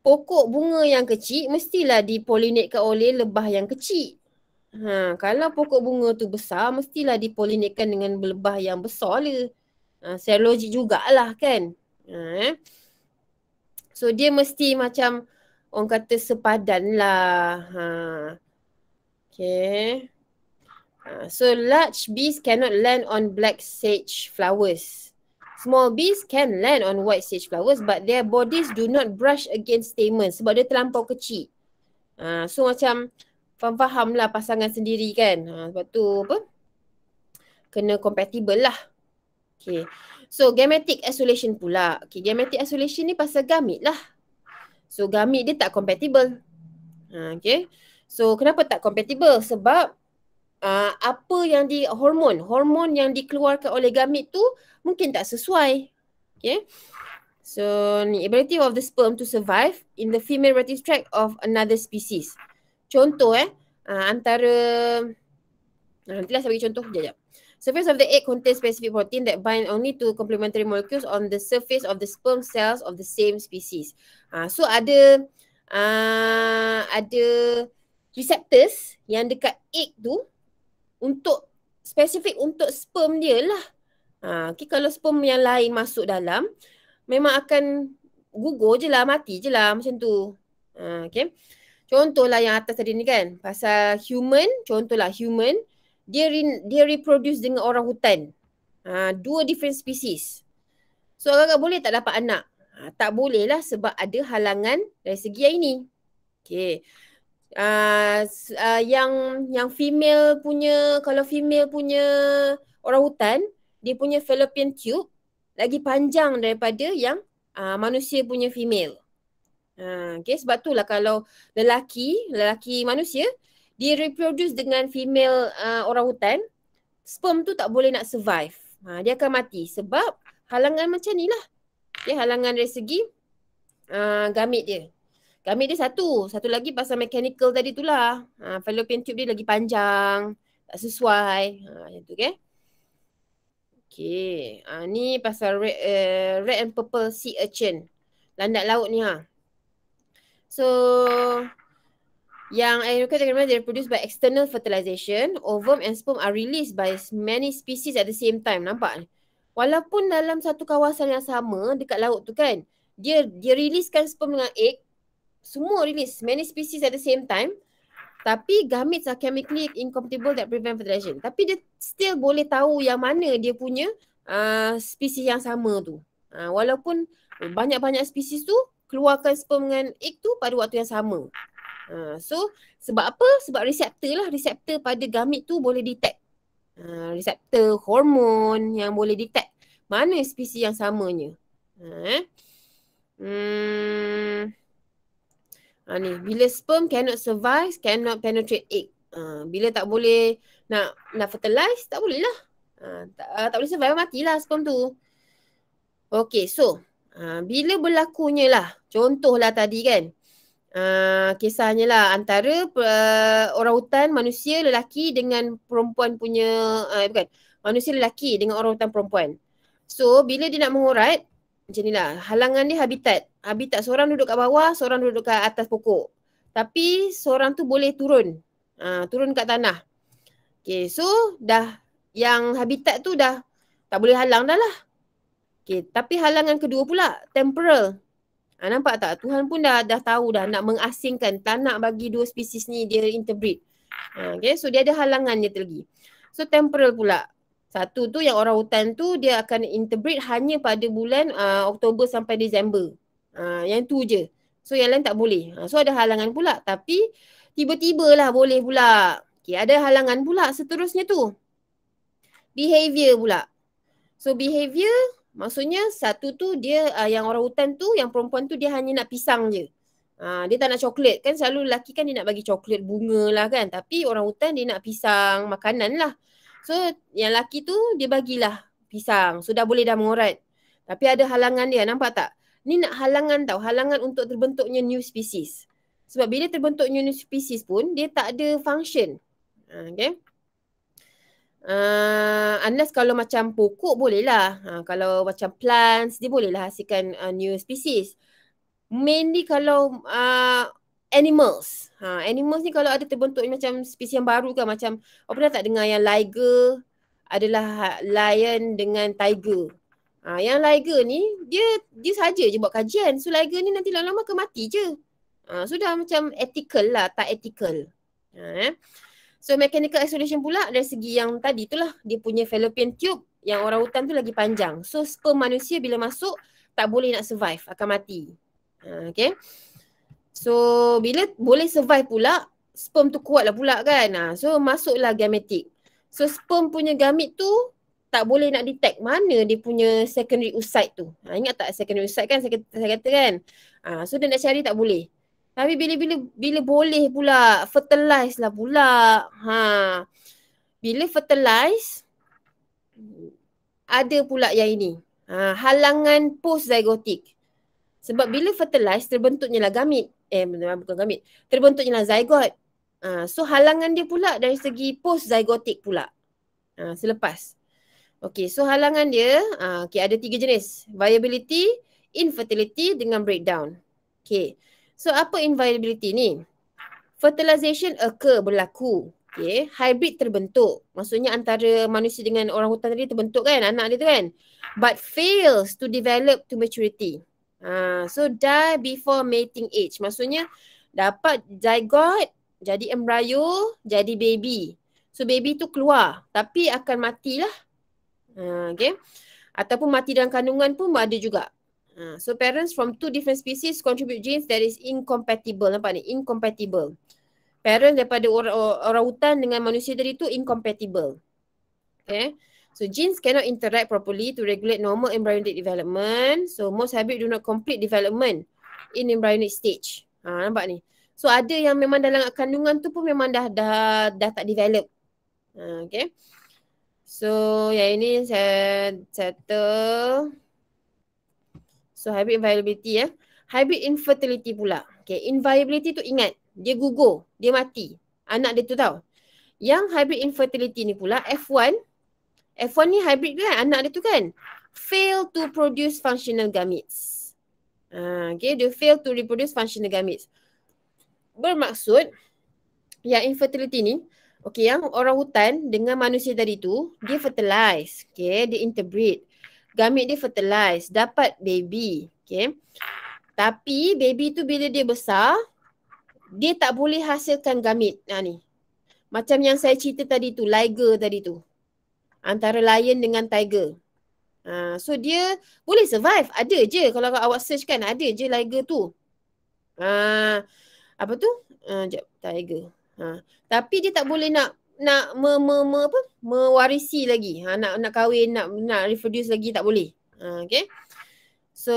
pokok bunga yang kecil mestilah dipolinatkan oleh lebah yang kecil. Ha, kalau pokok bunga tu besar mestilah dipolinatkan dengan lebah yang besar le. Ha, secara logik jugalah kan. Ha, eh? So dia mesti macam orang kata sepadan lah. Ha. Okay. Ah, so large bees cannot land on black sage flowers. Small bees can land on white sage flowers but their bodies do not brush against stamens sebab dia terlampau kecil. Uh, so macam faham-faham lah pasangan sendiri kan. Uh, sebab tu apa? Kena compatible lah. Okay. So gametic isolation pula. Okay, gametic isolation ni pasal gamit lah. So gamit dia tak compatible. Uh, okay. So kenapa tak compatible? Sebab Ah, apa yang di hormon hormon yang dikeluarkan oleh gamit tu mungkin tak sesuai okay ya. so ni ability of the sperm to survive in the female reproductive tract of another species contoh eh uh, antara ah, nanti lah saya bagi contoh jap jap surface of the egg contains specific protein that bind only to complementary molecules on the surface of the sperm cells of the same species uh, so ada uh, ada receptors yang dekat egg tu untuk spesifik untuk sperm dia lah. Ha, okay, kalau sperm yang lain masuk dalam, memang akan gugur je lah, mati je lah macam tu. Ha, okay. Contohlah yang atas tadi ni kan, pasal human, contohlah human, dia, re- dia reproduce dengan orang hutan. Ha, dua different species. So agak-agak boleh tak dapat anak? Ha, tak boleh lah sebab ada halangan dari segi yang ini. Okay uh, uh, yang yang female punya kalau female punya orang hutan dia punya fallopian tube lagi panjang daripada yang uh, manusia punya female. Uh, okay sebab tu lah kalau lelaki, lelaki manusia dia reproduce dengan female uh, orang hutan sperm tu tak boleh nak survive. Ha, dia akan mati sebab halangan macam ni lah. Okay, halangan dari segi uh, gamit dia. Kami dia satu. Satu lagi pasal mechanical tadi tu lah. Ha, fallopian tube dia lagi panjang. Tak sesuai. Ha, macam tu okay. Okay. Ha, ni pasal red, uh, red and purple sea urchin. Landak laut ni ha. So yang aerokai tak kira-kira produced by external fertilization. Ovum and sperm are released by many species at the same time. Nampak ni? Walaupun dalam satu kawasan yang sama dekat laut tu kan. Dia dia releasekan sperm dengan egg semua release many species at the same time tapi gametes are chemically incompatible that prevent fertilization tapi dia still boleh tahu yang mana dia punya uh, species yang sama tu uh, walaupun banyak-banyak species tu keluarkan sperm dengan egg tu pada waktu yang sama uh, so sebab apa sebab reseptor lah reseptor pada gamet tu boleh detect uh, reseptor hormon yang boleh detect mana spesies yang samanya. Ha, eh? Hmm. Ha, ni. Bila sperm cannot survive, cannot penetrate egg. Ha, bila tak boleh nak nak fertilize, tak boleh lah. Ha, tak, uh, tak boleh survive, matilah sperm tu. Okay, so ha, bila berlakunya lah, contohlah tadi kan. Uh, kisahnya lah antara uh, orang hutan manusia lelaki dengan perempuan punya uh, bukan manusia lelaki dengan orang hutan perempuan. So bila dia nak mengurat macam ni lah. Halangan dia habitat. Habitat seorang duduk kat bawah, seorang duduk kat atas pokok. Tapi seorang tu boleh turun. Ha, turun kat tanah. Okay, so dah yang habitat tu dah tak boleh halang dah lah. Okay, tapi halangan kedua pula, temporal. Ha, nampak tak? Tuhan pun dah dah tahu dah nak mengasingkan, tanah bagi dua spesies ni dia interbreed. Ha, okay, so dia ada halangannya dia lagi. So temporal pula. Satu tu yang orang hutan tu dia akan interpret hanya pada bulan uh, Oktober sampai Disember. Uh, yang tu je. So yang lain tak boleh. Uh, so ada halangan pula tapi tiba-tiba lah boleh pula. Okay, ada halangan pula seterusnya tu. Behavior pula. So behavior maksudnya satu tu dia uh, yang orang hutan tu yang perempuan tu dia hanya nak pisang je. Uh, dia tak nak coklat kan selalu lelaki kan dia nak bagi coklat bunga lah kan. Tapi orang hutan dia nak pisang makanan lah. So yang laki tu dia bagilah pisang. Sudah so, boleh dah mengorat. Tapi ada halangan dia. Nampak tak? Ni nak halangan tau. Halangan untuk terbentuknya new species. Sebab bila terbentuk new species pun dia tak ada function. Ha, okay. Uh, ah, unless kalau macam pokok bolehlah. Uh, kalau macam plants dia bolehlah hasilkan uh, new species. Mainly kalau uh, animals. Ha, animals ni kalau ada terbentuk ni macam spesies yang baru ke kan, macam apa pernah tak dengar yang liger adalah lion dengan tiger. Ha, yang liger ni dia dia saja je buat kajian. So liger ni nanti lama-lama ke mati je. Ha, sudah macam ethical lah tak ethical. Ha, eh. So mechanical isolation pula dari segi yang tadi itulah dia punya fallopian tube yang orang hutan tu lagi panjang. So sperm manusia bila masuk tak boleh nak survive akan mati. Ha, okay. So bila boleh survive pula sperm tu kuatlah pula kan. Ha. So masuklah gametik. So sperm punya gamit tu tak boleh nak detect mana dia punya secondary oocyte tu. Ha, ingat tak secondary oocyte kan saya saya kata kan. Ha, so dia nak cari tak boleh. Tapi bila-bila bila boleh pula fertilize lah pula. Ha. Bila fertilize ada pula yang ini. Ha, halangan post zygotic. Sebab bila fertilize terbentuknya lah gamit eh bukan gamit terbentuknya lah zygote uh, so halangan dia pula dari segi post zygotic pula uh, selepas Okay, so halangan dia uh, okey ada tiga jenis viability infertility dengan breakdown Okay, so apa inviability ni fertilization occur berlaku okey hybrid terbentuk maksudnya antara manusia dengan orang hutan tadi terbentuk kan anak dia tu kan but fails to develop to maturity Ha, so die before mating age. Maksudnya dapat zygote jadi embryo, jadi baby. So baby tu keluar tapi akan matilah. Ha, okay. Ataupun mati dalam kandungan pun ada juga. Ha, so parents from two different species contribute genes that is incompatible. Nampak ni? Incompatible. Parents daripada orang, orang hutan dengan manusia tadi tu incompatible. Okay. So genes cannot interact properly to regulate normal embryonic development. So most hybrid do not complete development in embryonic stage. Ha, nampak ni. So ada yang memang dalam kandungan tu pun memang dah dah dah tak develop. Ha, okay. So yang ini saya settle. So hybrid viability ya. Eh. Hybrid infertility pula. Okay, inviability tu ingat. Dia gugur, dia mati. Anak dia tu tau. Yang hybrid infertility ni pula F1 F1 ni hybrid tu kan anak dia tu kan fail to produce functional gametes. Uh, okay, dia fail to reproduce functional gametes. Bermaksud yang infertility ni, okay yang orang hutan dengan manusia tadi tu, dia fertilize, okay, dia interbreed. Gamet dia fertilize, dapat baby, okay. Tapi baby tu bila dia besar, dia tak boleh hasilkan gamet nah, ha, ni. Macam yang saya cerita tadi tu, liger tadi tu antara lion dengan tiger. Uh, so dia boleh survive. Ada je kalau awak search kan ada je tiger tu. Uh, apa tu? Uh, tiger. Uh, tapi dia tak boleh nak nak me, me, me, apa? mewarisi lagi. Ha, nak nak kahwin, nak nak reproduce lagi tak boleh. Ha, okay. So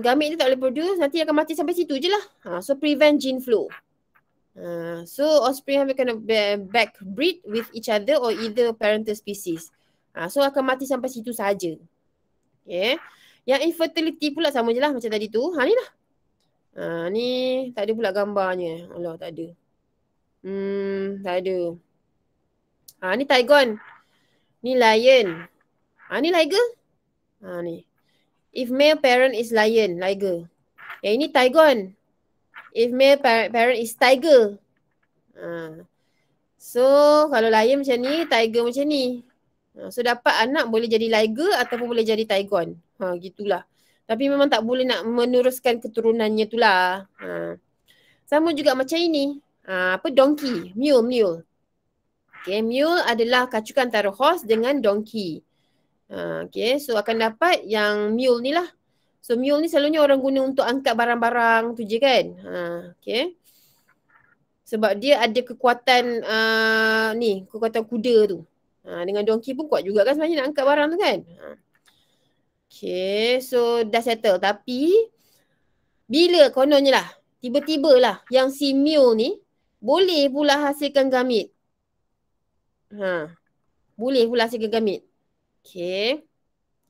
gamit dia tak boleh produce, nanti akan mati sampai situ je lah. Ha, so prevent gene flow. Uh, so offspring have kind of back breed with each other or either parental species. Uh, so akan mati sampai situ saja. Yeah. Yang infertility pula sama je lah macam tadi tu. Ha ni lah. Uh, ni tak ada pula gambarnya. Allah tak ada. Hmm tak ada. Ha ni Tigon. Ni lion. Ha ni liger. Ha ni. If male parent is lion, liger. Yang eh, ini Tigon if male parent, parent is tiger. Uh, so kalau lion macam ni, tiger macam ni. Uh, so dapat anak boleh jadi liger ataupun boleh jadi tigon. Ha uh, gitulah. Tapi memang tak boleh nak meneruskan keturunannya tu lah. Uh. Sama juga macam ini. Uh, apa donkey, mule, mule. Okay, mule adalah kacukan taruh horse dengan donkey. Uh, okay, so akan dapat yang mule ni lah. So mule ni selalunya orang guna untuk angkat barang-barang tu je kan. Ha, okay. Sebab dia ada kekuatan uh, ni, kekuatan kuda tu. Ha, dengan donkey pun kuat juga kan sebenarnya nak angkat barang tu kan. Ha. Okay, so dah settle. Tapi bila kononnya lah, tiba-tiba lah yang si mule ni boleh pula hasilkan gamit. Ha. Boleh pula hasilkan gamit. Okay.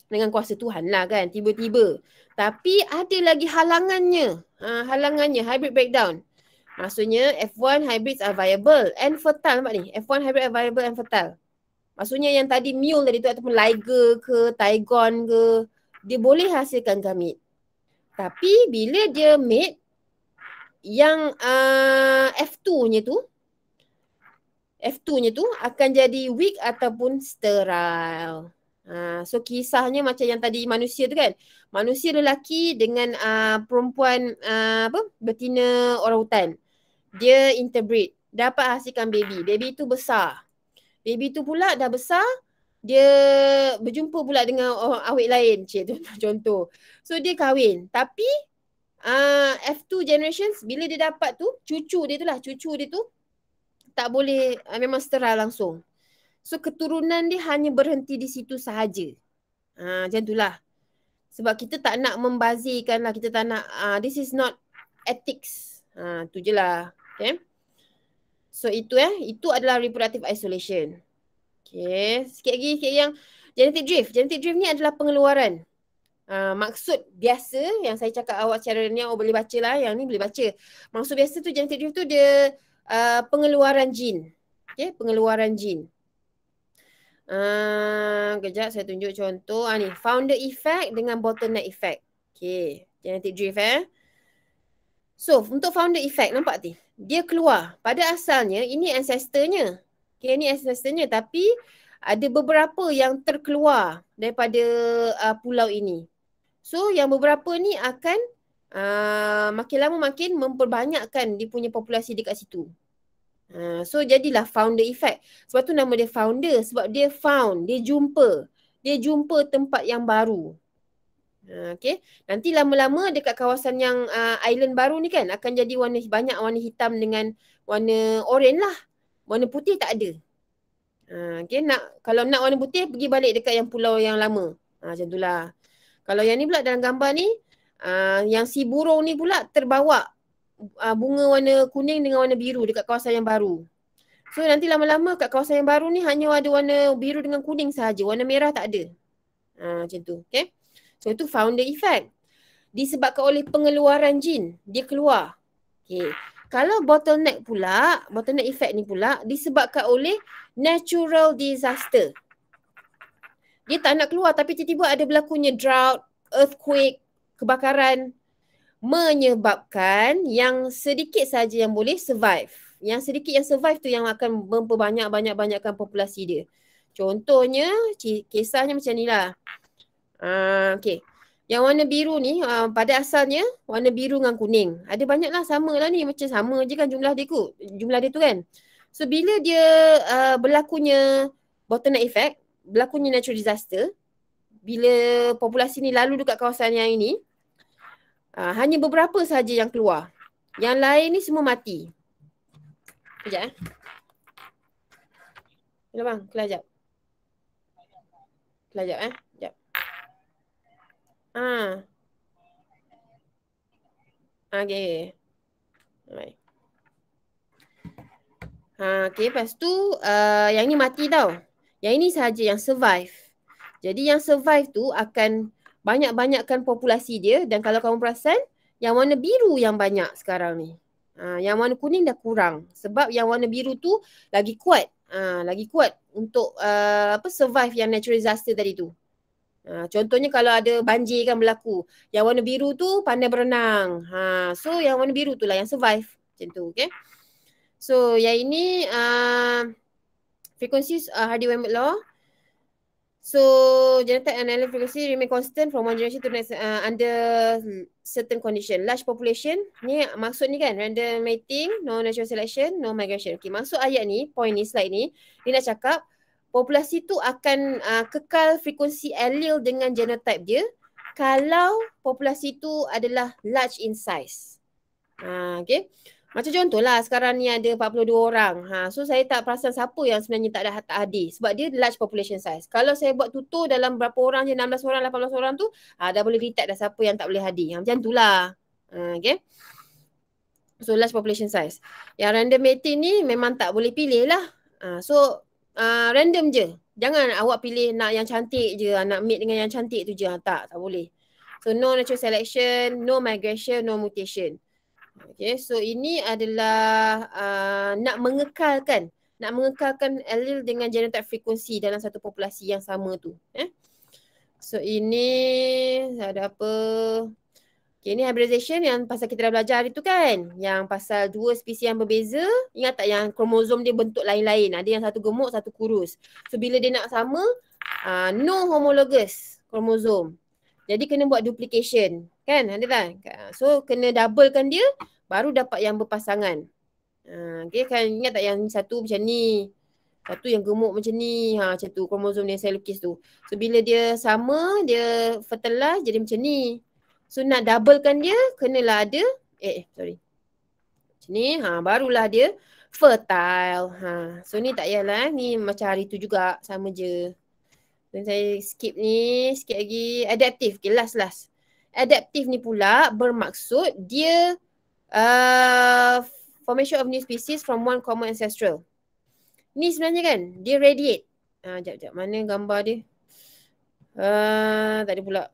Dengan kuasa Tuhan lah kan, tiba-tiba. Tapi ada lagi halangannya. Ha, halangannya hybrid breakdown. Maksudnya F1 hybrids are viable and fertile nampak ni. F1 hybrid are viable and fertile. Maksudnya yang tadi mule tadi tu ataupun liger ke, tigon ke, dia boleh hasilkan gamit. Tapi bila dia mate yang uh, F2-nya tu F2-nya tu akan jadi weak ataupun sterile. Uh, so kisahnya macam yang tadi manusia tu kan. Manusia lelaki dengan uh, perempuan uh, apa betina orang hutan. Dia interbreed, dapat hasilkan baby. Baby tu besar. Baby tu pula dah besar, dia berjumpa pula dengan orang awet lain, cik tu contoh. So dia kahwin. Tapi uh, F2 generations bila dia dapat tu, cucu dia tu lah, cucu dia tu tak boleh uh, memang sterile langsung. So keturunan dia hanya berhenti di situ sahaja. Ha, macam itulah. Sebab kita tak nak membazirkan lah. Kita tak nak, uh, this is not ethics. Ha, tu je lah. Okay. So itu eh. Itu adalah reproductive isolation. Okay. Sikit lagi, sikit yang genetic drift. Genetic drift ni adalah pengeluaran. Ha, maksud biasa yang saya cakap awak secara ni awak oh, boleh baca lah. Yang ni boleh baca. Maksud biasa tu genetic drift tu dia uh, pengeluaran gene. Okay. Pengeluaran gene. Ah, kejap saya tunjuk contoh. Ah, ni, founder effect dengan bottleneck effect. Okay, genetic drift eh. So, untuk founder effect nampak ti? Dia keluar. Pada asalnya, ini ancestornya. Okay, ini ancestornya tapi ada beberapa yang terkeluar daripada uh, pulau ini. So, yang beberapa ni akan uh, makin lama makin memperbanyakkan dia punya populasi dekat situ. Uh, so jadilah founder effect. Sebab tu nama dia founder sebab dia found, dia jumpa. Dia jumpa tempat yang baru. Uh, ha, okay. Nanti lama-lama dekat kawasan yang uh, island baru ni kan akan jadi warna banyak warna hitam dengan warna oranye lah. Warna putih tak ada. Uh, ha, okay. Nak, kalau nak warna putih pergi balik dekat yang pulau yang lama. Uh, macam tu lah. Kalau yang ni pula dalam gambar ni uh, yang si burung ni pula terbawa uh, bunga warna kuning dengan warna biru dekat kawasan yang baru. So nanti lama-lama kat kawasan yang baru ni hanya ada warna biru dengan kuning sahaja. Warna merah tak ada. Uh, macam tu. Okay. So itu founder effect. Disebabkan oleh pengeluaran jin. Dia keluar. Okay. Kalau bottleneck pula, bottleneck effect ni pula disebabkan oleh natural disaster. Dia tak nak keluar tapi tiba-tiba ada berlakunya drought, earthquake, kebakaran, menyebabkan yang sedikit saja yang boleh survive. Yang sedikit yang survive tu yang akan memperbanyak-banyak-banyakkan populasi dia. Contohnya, kisahnya macam ni lah. Uh, ah, okay. Yang warna biru ni, uh, pada asalnya warna biru dengan kuning. Ada banyak lah, sama lah ni. Macam sama je kan jumlah dia, jumlah dia tu kan. So, bila dia uh, berlakunya bottleneck effect, berlakunya natural disaster, bila populasi ni lalu dekat kawasan yang ini, Uh, hanya beberapa sahaja yang keluar. Yang lain ni semua mati. Sekejap eh. Hello bang, kelar jap. Kelar jap eh. Jap. Ah. Okay. Baik. Okay. Ha, okay, lepas tu uh, yang ni mati tau. Yang ini sahaja yang survive. Jadi yang survive tu akan banyak-banyakkan populasi dia dan kalau kamu perasan yang warna biru yang banyak sekarang ni. Ha, yang warna kuning dah kurang sebab yang warna biru tu lagi kuat. Ha, lagi kuat untuk uh, apa survive yang natural disaster tadi tu. Ha, contohnya kalau ada banjir kan berlaku, yang warna biru tu pandai berenang. Ha, so yang warna biru tu lah yang survive macam tu, okay. So yang ini uh, frequencies uh, Hardy-Weinberg law So genetic and allele frequency remain constant from one generation to next uh, under certain condition. Large population, ni maksud ni kan random mating, no natural selection, no migration. Okay, maksud ayat ni, point ni, slide ni, ni nak cakap populasi tu akan uh, kekal frekuensi allele dengan genotype dia kalau populasi tu adalah large in size. Uh, okay. Macam contoh lah sekarang ni ada 42 orang. Ha, so saya tak perasan siapa yang sebenarnya tak ada tak hadir sebab dia large population size. Kalau saya buat tutur dalam berapa orang je 16 orang, 18 orang tu ha, dah boleh detect dah siapa yang tak boleh hadir. Ha, macam itulah. Ha, okay. So large population size. Yang random mating ni memang tak boleh pilih lah. Ha, so uh, random je. Jangan awak pilih nak yang cantik je, ah, nak meet dengan yang cantik tu je. Ha, tak, tak boleh. So no natural selection, no migration, no mutation. Okay, so ini adalah uh, nak mengekalkan nak mengekalkan allele dengan genotip frekuensi dalam satu populasi yang sama tu. Eh? So ini ada apa? Okay, ini hybridization yang pasal kita dah belajar hari tu kan? Yang pasal dua spesies yang berbeza. Ingat tak yang kromosom dia bentuk lain-lain. Ada yang satu gemuk, satu kurus. So bila dia nak sama, uh, no homologous kromosom. Jadi kena buat duplication. Kan ada tak kan? So kena doublekan dia baru dapat yang berpasangan. Ha, okay kan ingat tak yang satu macam ni. Satu yang gemuk macam ni. Ha, macam tu kromosom yang saya lukis tu. So bila dia sama dia fertilize jadi macam ni. So nak doublekan dia kenalah ada eh sorry. Macam ni ha, barulah dia fertile. Ha. So ni tak payahlah. Eh. Ni macam hari tu juga sama je. Dan saya skip ni skip lagi. Adaptive. Okay last last adaptif ni pula bermaksud dia uh, formation of new species from one common ancestral. Ni sebenarnya kan dia radiate. Ah uh, mana gambar dia? Ah uh, tak ada pula.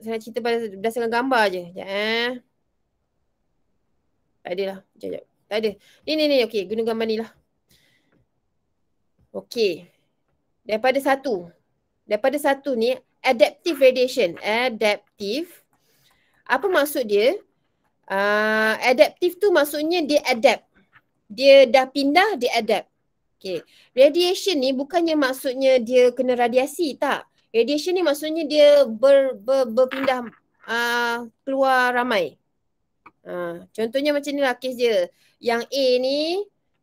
Saya nak cerita berdasarkan gambar aje. Jap eh. Tak ada lah. Jap jap. Tak ada. Ni ni ni okey guna gambar ni lah. Okey. Daripada satu. Daripada satu ni adaptive radiation. Adaptive apa maksud dia? Uh, ah, adaptif tu maksudnya dia adapt. Dia dah pindah, dia adapt. Okay. Radiation ni bukannya maksudnya dia kena radiasi, tak. Radiation ni maksudnya dia ber, ber, berpindah uh, keluar ramai. Uh, contohnya macam ni lah kes dia. Yang A ni,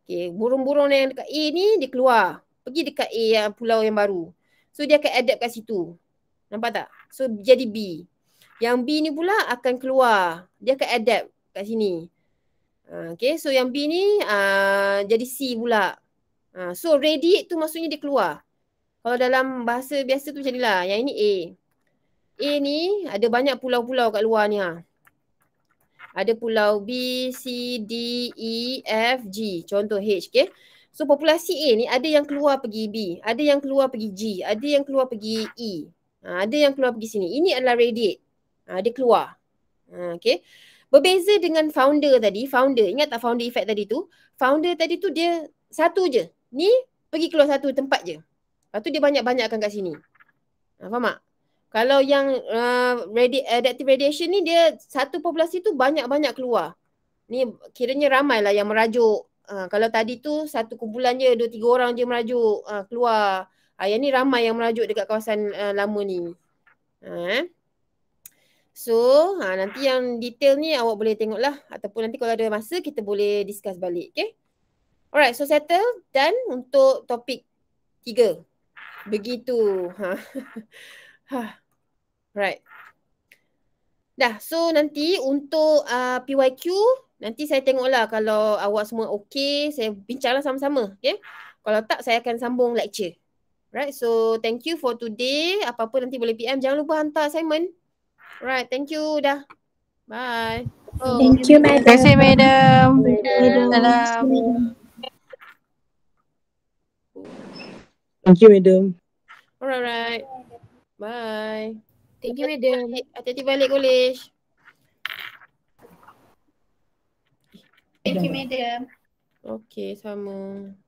okay, burung-burung yang dekat A ni dia keluar. Pergi dekat A yang pulau yang baru. So dia akan adapt kat situ. Nampak tak? So jadi B. Yang B ni pula akan keluar. Dia akan adapt kat sini. Uh, okay so yang B ni uh, jadi C pula. Uh, so ready tu maksudnya dia keluar. Kalau dalam bahasa biasa tu macam ni lah. Yang ini A. A ni ada banyak pulau-pulau kat luar ni ha. Ada pulau B, C, D, E, F, G. Contoh H. Okay. So populasi A ni ada yang keluar pergi B. Ada yang keluar pergi G. Ada yang keluar pergi E. Ha, ada yang keluar pergi sini. Ini adalah radiate uh, dia keluar. Uh, ah, okay. Berbeza dengan founder tadi, founder, ingat tak founder effect tadi tu? Founder tadi tu dia satu je. Ni pergi keluar satu tempat je. Lepas tu dia banyak-banyakkan kat sini. Uh, faham tak? Kalau yang uh, radi- adaptive radiation ni dia satu populasi tu banyak-banyak keluar. Ni kiranya lah yang merajuk. Uh, kalau tadi tu satu kumpulan je, dua tiga orang je merajuk uh, keluar. Uh, yang ni ramai yang merajuk dekat kawasan uh, lama ni. Uh, eh? So ha, nanti yang detail ni awak boleh tengok lah ataupun nanti kalau ada masa kita boleh discuss balik okay. Alright so settle dan untuk topik tiga. Begitu. Ha. ha. Right. Dah so nanti untuk uh, PYQ nanti saya tengoklah kalau awak semua okay saya bincanglah sama-sama okay. Kalau tak saya akan sambung lecture. Right so thank you for today. Apa-apa nanti boleh PM. Jangan lupa hantar assignment. Alright, thank you dah. Bye. Oh. Thank you, madam. Terima kasih, madam. Salam. Thank you, madam. Alright, alright. Bye. Thank you, madam. Hati-hati balik college. Thank you, madam. Okay, sama.